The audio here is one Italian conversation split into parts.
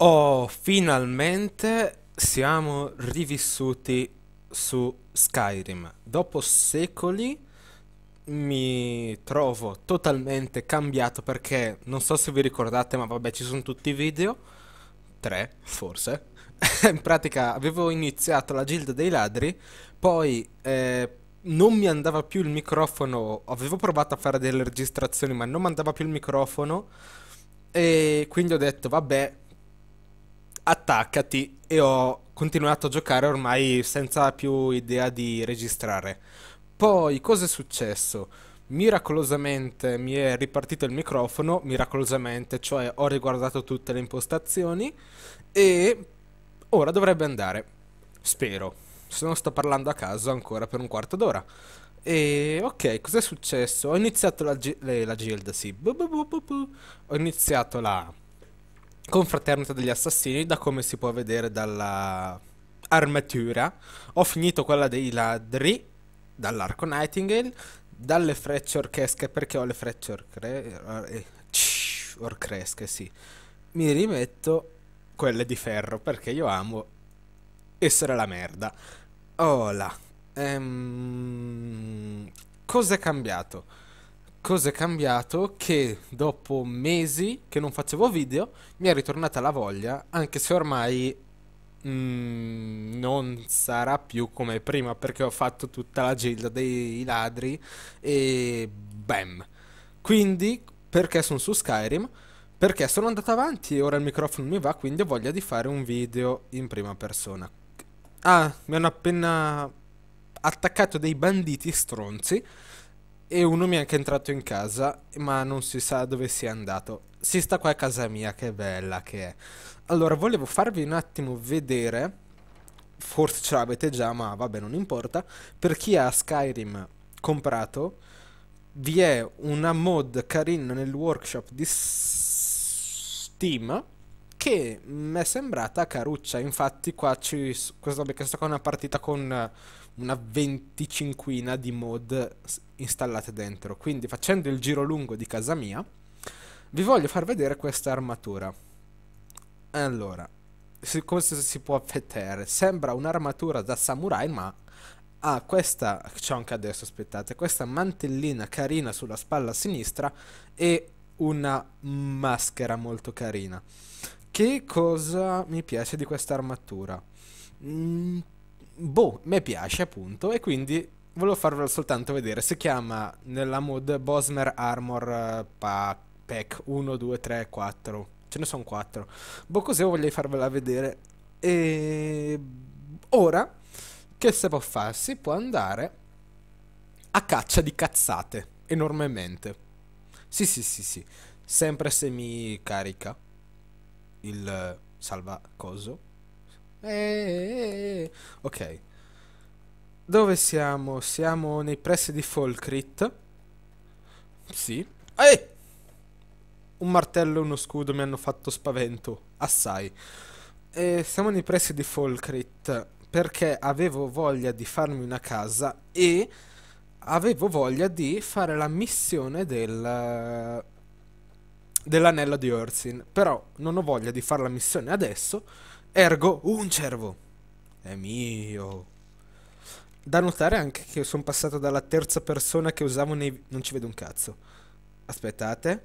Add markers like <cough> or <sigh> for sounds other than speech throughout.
Oh, finalmente siamo rivissuti su Skyrim. Dopo secoli mi trovo totalmente cambiato perché non so se vi ricordate, ma vabbè, ci sono tutti i video. Tre, forse. <laughs> In pratica avevo iniziato la Gilda dei Ladri, poi eh, non mi andava più il microfono. Avevo provato a fare delle registrazioni, ma non mi andava più il microfono. E quindi ho detto, vabbè, attaccati e ho continuato a giocare ormai senza più idea di registrare. Poi cosa è successo? Miracolosamente mi è ripartito il microfono, miracolosamente, cioè ho riguardato tutte le impostazioni e ora dovrebbe andare. Spero, se non sto parlando a caso ancora per un quarto d'ora. E ok, cos'è successo? Ho iniziato la, la, la guild, sì. Ho iniziato la confraternita degli assassini, da come si può vedere dalla armatura. Ho finito quella dei ladri, dall'arco Nightingale, dalle frecce orchesche, perché ho le frecce orcre... Eh, eh, orcresche, sì. Mi rimetto quelle di ferro, perché io amo essere la merda. Ola. Ehm... è cambiato? cosa è cambiato che dopo mesi che non facevo video mi è ritornata la voglia, anche se ormai mm, non sarà più come prima perché ho fatto tutta la gilda dei ladri e bam. Quindi perché sono su Skyrim? Perché sono andato avanti e ora il microfono mi va, quindi ho voglia di fare un video in prima persona. Ah, mi hanno appena attaccato dei banditi stronzi e uno mi è anche entrato in casa, ma non si sa dove sia andato. Si sta qua a casa mia, che bella che è. Allora, volevo farvi un attimo vedere, forse ce l'avete già, ma vabbè, non importa, per chi ha Skyrim comprato, vi è una mod carina nel workshop di Steam che mi è sembrata caruccia. Infatti, qua ci. Questa, questa qua è una partita con una venticinquina di mod installate dentro. Quindi, facendo il giro lungo di casa mia, vi voglio far vedere questa armatura. Allora, siccome si può vedere, sembra un'armatura da samurai, ma ha questa. C'ho anche adesso, aspettate. Questa mantellina carina sulla spalla sinistra e una maschera molto carina. Che cosa mi piace di questa armatura? Mm, boh, mi piace appunto e quindi volevo farvelo soltanto vedere. Si chiama nella mod Bosmer Armor eh, pa- Pack 1, 2, 3, 4. Ce ne sono 4. Boh, così voglio farvela vedere. E ora che si può fare? Si può andare a caccia di cazzate enormemente. Sì, sì, sì, sì. Sempre se mi carica il eh, salvacoso. Eeeh. Eh, eh, ok. Dove siamo? Siamo nei pressi di Folkrit. Sì. Ehi! Un martello e uno scudo mi hanno fatto spavento. Assai. E siamo nei pressi di Folkrit perché avevo voglia di farmi una casa e avevo voglia di fare la missione del dell'anello di Urzin, però non ho voglia di fare la missione adesso, ergo un cervo. È mio. Da notare anche che sono passato dalla terza persona che usavo nei... Non ci vedo un cazzo. Aspettate.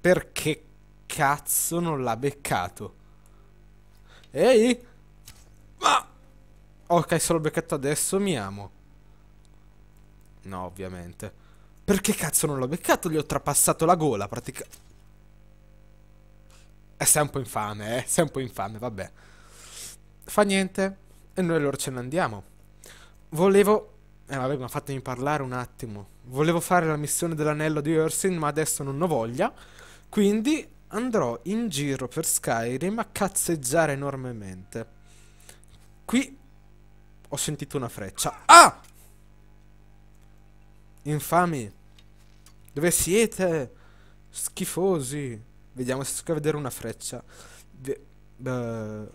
Perché cazzo non l'ha beccato? Ehi! Ma... Ah! Ok, solo beccato adesso mi amo. No, ovviamente. Perché cazzo non l'ho beccato? Gli ho trapassato la gola praticamente. Eh, sei un po' infame, eh. Sei un po' infame, vabbè. Fa niente. E noi allora ce ne andiamo. Volevo... Eh, vabbè, ma fatemi parlare un attimo. Volevo fare la missione dell'anello di Ursin, ma adesso non ho voglia. Quindi andrò in giro per Skyrim a cazzeggiare enormemente. Qui ho sentito una freccia. Ah! Infami. Dove siete? Schifosi. Vediamo se riesco a vedere una freccia. De uh,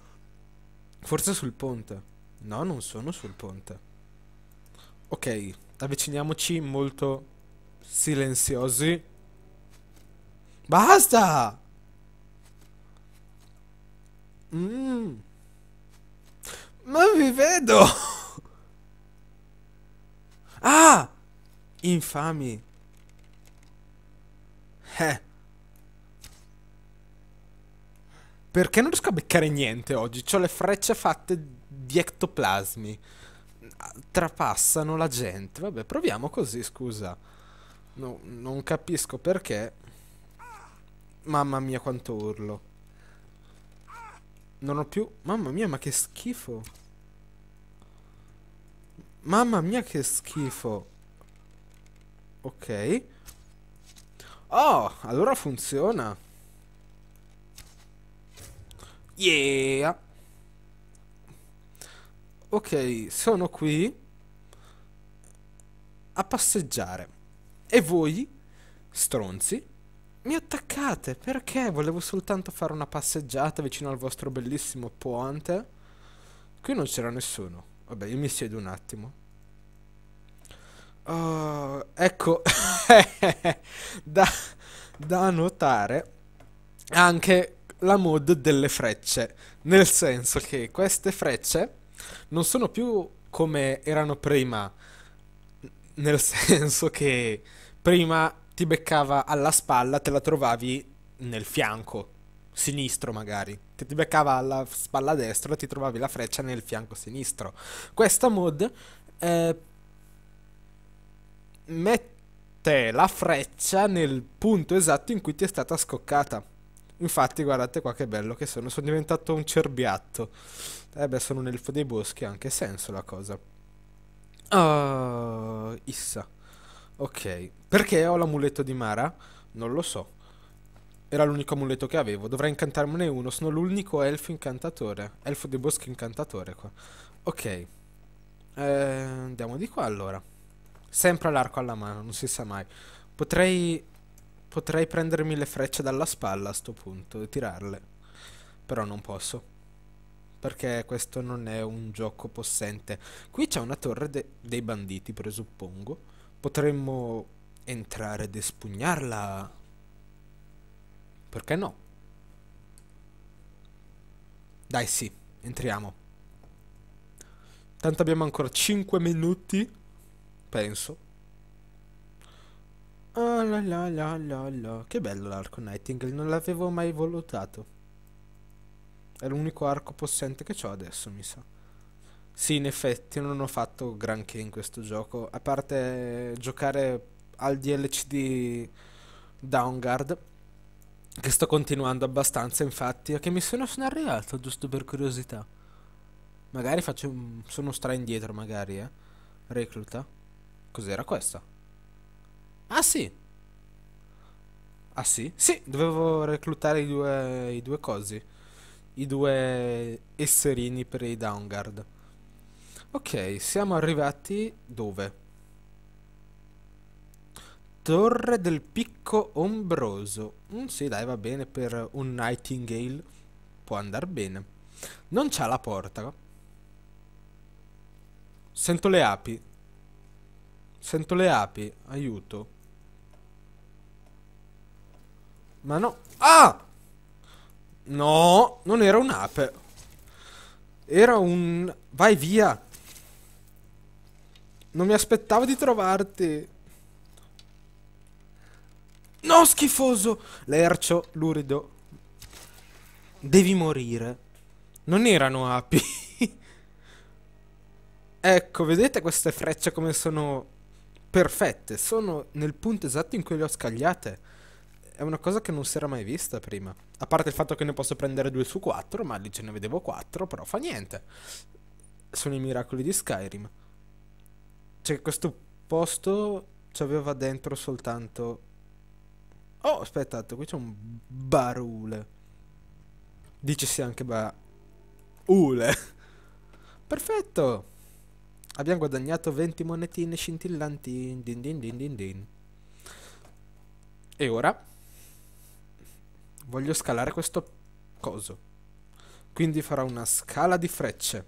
forse sul ponte. No, non sono sul ponte. Ok, avviciniamoci molto silenziosi. Basta! Mm. Ma vi vedo! <laughs> ah! Infami! Eh. Perché non riesco a beccare niente oggi? Ho le frecce fatte di ectoplasmi. Trapassano la gente. Vabbè, proviamo così, scusa. No, non capisco perché. Mamma mia, quanto urlo. Non ho più... Mamma mia, ma che schifo. Mamma mia, che schifo. Ok. Oh, allora funziona. Yeah. Ok, sono qui a passeggiare. E voi, stronzi, mi attaccate perché volevo soltanto fare una passeggiata vicino al vostro bellissimo ponte. Qui non c'era nessuno. Vabbè, io mi siedo un attimo. Uh, ecco. <laughs> <laughs> da, da notare anche la mod delle frecce, nel senso che queste frecce non sono più come erano prima, nel senso che prima ti beccava alla spalla, te la trovavi nel fianco sinistro magari, che ti beccava alla spalla destra, ti trovavi la freccia nel fianco sinistro. Questa mod eh, mette te la freccia nel punto esatto in cui ti è stata scoccata. Infatti, guardate qua che bello che sono, sono diventato un cerbiatto. Eh beh, sono un elfo dei boschi, ha anche senso la cosa. Uh, issa. Ok, perché ho l'amuleto di Mara? Non lo so. Era l'unico amuleto che avevo, dovrei incantarmene uno, sono l'unico elfo incantatore. Elfo dei boschi incantatore qua. Ok. Eh, andiamo di qua allora. Sempre l'arco alla mano, non si sa mai. Potrei... Potrei prendermi le frecce dalla spalla a sto punto e tirarle. Però non posso. Perché questo non è un gioco possente. Qui c'è una torre de dei banditi, presuppongo. Potremmo entrare ed espugnarla. Perché no? Dai sì, entriamo. Tanto abbiamo ancora 5 minuti penso. Ah, la la la la la. Che bello l'arco Nightingale, non l'avevo mai valutato. È l'unico arco possente che ho adesso, mi sa. Sì, in effetti non ho fatto granché in questo gioco, a parte giocare al DLC di Downguard, che sto continuando abbastanza, infatti, a che missione sono arrivato, giusto per curiosità. Magari faccio... sono stra indietro, magari, eh. Recluta. Cos'era questa? Ah sì. Ah sì? Sì, dovevo reclutare i due, i due cosi. I due esserini per i downguard. Ok, siamo arrivati dove? Torre del picco ombroso. Mm, sì, dai, va bene per un Nightingale. Può andare bene. Non c'ha la porta. Sento le api. Sento le api, aiuto. Ma no. Ah! No, non era un'ape. Era un... Vai via! Non mi aspettavo di trovarti. No, schifoso! Lercio, lurido. Devi morire. Non erano api. <laughs> ecco, vedete queste frecce come sono perfette, sono nel punto esatto in cui le ho scagliate. È una cosa che non si era mai vista prima. A parte il fatto che ne posso prendere due su quattro, ma lì ce ne vedevo quattro, però fa niente. Sono i miracoli di Skyrim. Cioè, questo posto ci aveva dentro soltanto... Oh, aspettate, qui c'è un barule. Dicesi anche ba... Ule. <laughs> Perfetto! Abbiamo guadagnato 20 monetine scintillanti. Din din din din din. E ora voglio scalare questo coso. Quindi farò una scala di frecce.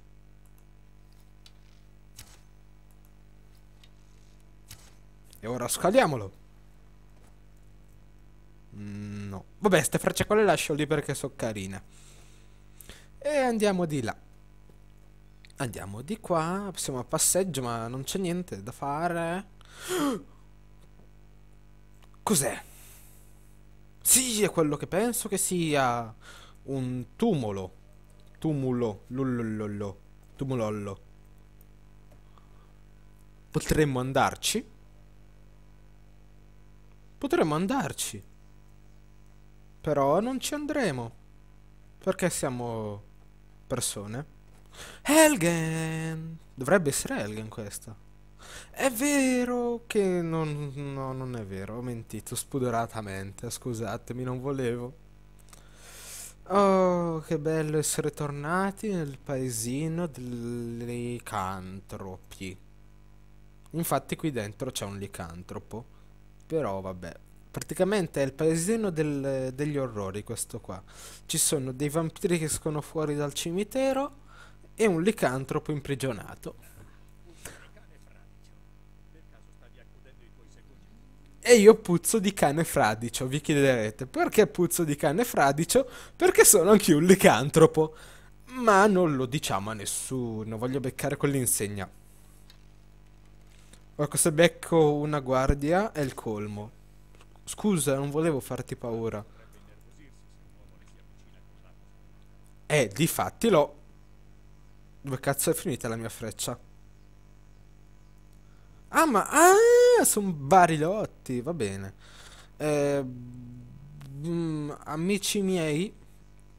E ora scaliamolo. Mm, no. Vabbè, queste frecce qua le lascio lì perché sono carine. E andiamo di là. Andiamo di qua, siamo a passeggio ma non c'è niente da fare. <gasps> Cos'è? Sì, è quello che penso che sia un tumulo. Tumulo, lullullo, tumulollo. Potremmo andarci? Potremmo andarci. Però non ci andremo. Perché siamo persone. Helgen! Dovrebbe essere Helgen questa. È vero che non... No, non è vero. Ho mentito spudoratamente. Scusatemi, non volevo. Oh, che bello essere tornati nel paesino dei licantropi. Infatti qui dentro c'è un licantropo. Però vabbè. Praticamente è il paesino del, degli orrori questo qua. Ci sono dei vampiri che escono fuori dal cimitero e un licantropo imprigionato. E io puzzo di cane fradicio, vi chiederete perché puzzo di cane fradicio? Perché sono anch'io un licantropo. Ma non lo diciamo a nessuno, voglio beccare quell'insegna. Ecco, se becco una guardia è il colmo. Scusa, non volevo farti paura. Eh, di fatti l'ho dove cazzo è finita la mia freccia? Ah, ma... Ah, sono barilotti, va bene. Eh, mm, amici miei,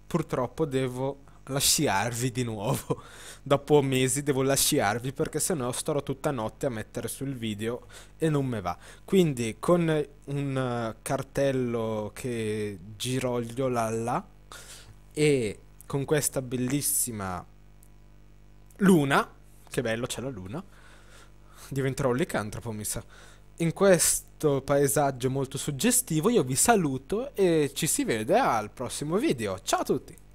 purtroppo devo lasciarvi di nuovo. <laughs> Dopo mesi devo lasciarvi perché sennò starò tutta notte a mettere sul video e non me va. Quindi con un eh, cartello che giroglio là là e con questa bellissima Luna, che bello, c'è la luna. Diventerò un licantropo, mi sa. In questo paesaggio molto suggestivo io vi saluto e ci si vede al prossimo video. Ciao a tutti!